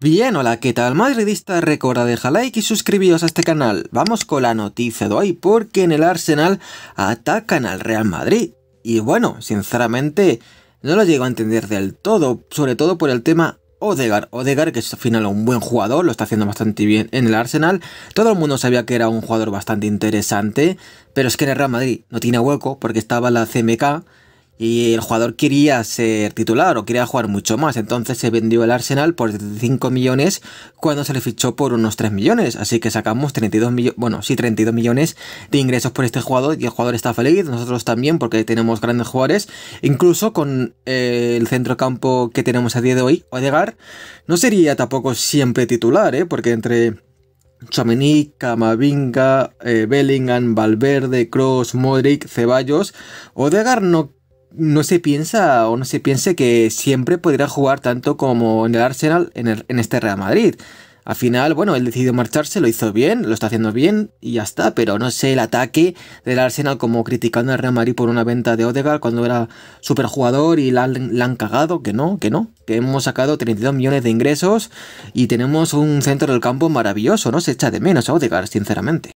Bien, hola, ¿qué tal madridista? Recuerda dejar like y suscribiros a este canal. Vamos con la noticia de hoy porque en el Arsenal atacan al Real Madrid. Y bueno, sinceramente no lo llego a entender del todo, sobre todo por el tema Odegar. Odegar, que es al final un buen jugador, lo está haciendo bastante bien en el Arsenal. Todo el mundo sabía que era un jugador bastante interesante, pero es que en el Real Madrid no tiene hueco porque estaba la CMK y el jugador quería ser titular o quería jugar mucho más. Entonces se vendió el Arsenal por 5 millones cuando se le fichó por unos 3 millones. Así que sacamos 32 millones, bueno, sí, 32 millones de ingresos por este jugador y el jugador está feliz, nosotros también porque tenemos grandes jugadores. Incluso con eh, el centrocampo que tenemos a día de hoy, Odegar, no sería tampoco siempre titular, ¿eh? porque entre... Chamení, Camavinga, eh, Bellingham, Valverde, Cross, Modric, Ceballos. Odegar no no se piensa o no se piense que siempre podrá jugar tanto como en el Arsenal en, este Real Madrid. Al final, bueno, él decidió marcharse, lo hizo bien, lo está haciendo bien y ya está, pero no sé el ataque del Arsenal como criticando al Real Madrid por una venta de Odegaard cuando era superjugador y la, han cagado, que no, que no, que hemos sacado 32 millones de ingresos y tenemos un centro del campo maravilloso, no se echa de menos a Odegaard, sinceramente.